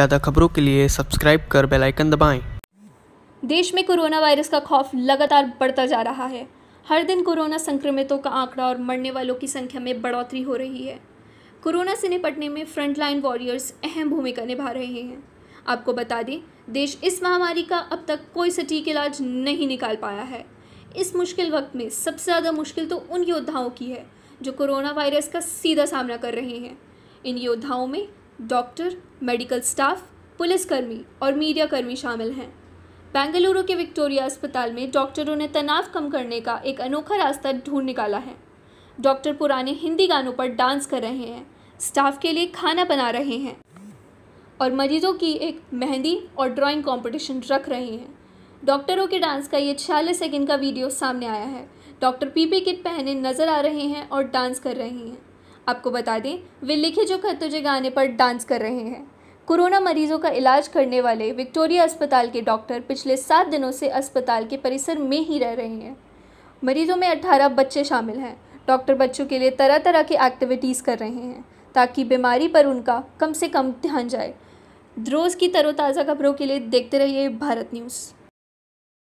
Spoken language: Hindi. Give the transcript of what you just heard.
ज़्यादा खबरों के लिए सब्सक्राइब कर बेल आइकन दबाएं। देश में कोरोना वायरस का खौफ लगातार बढ़ता जा रहा है हर दिन कोरोना संक्रमितों का आंकड़ा और मरने वालों की संख्या में बढ़ोतरी हो रही है कोरोना से निपटने में फ्रंटलाइन वॉरियर्स अहम भूमिका निभा रहे हैं आपको बता दें देश इस महामारी का अब तक कोई सटीक इलाज नहीं निकाल पाया है इस मुश्किल वक्त में सबसे ज़्यादा मुश्किल तो उन योद्धाओं की है जो कोरोना वायरस का सीधा सामना कर रहे हैं इन योद्धाओं में डॉक्टर मेडिकल स्टाफ पुलिसकर्मी और मीडियाकर्मी शामिल हैं बेंगलुरु के विक्टोरिया अस्पताल में डॉक्टरों ने तनाव कम करने का एक अनोखा रास्ता ढूंढ निकाला है डॉक्टर पुराने हिंदी गानों पर डांस कर रहे हैं स्टाफ के लिए खाना बना रहे हैं और मरीजों की एक मेहंदी और ड्राइंग कंपटीशन रख रहे हैं डॉक्टरों के डांस का ये छियालीस सेकंड का वीडियो सामने आया है डॉक्टर पीपी किट पहने नज़र आ रहे हैं और डांस कर रहे हैं आपको बता दें वे लिखे जो खत तुझे गाने पर डांस कर रहे हैं कोरोना मरीजों का इलाज करने वाले विक्टोरिया अस्पताल के डॉक्टर पिछले सात दिनों से अस्पताल के परिसर में ही रह रहे हैं मरीजों में अट्ठारह बच्चे शामिल हैं डॉक्टर बच्चों के लिए तरह तरह के एक्टिविटीज़ कर रहे हैं ताकि बीमारी पर उनका कम से कम ध्यान जाए रोज़ की तरोताज़ा खबरों के लिए देखते रहिए भारत न्यूज़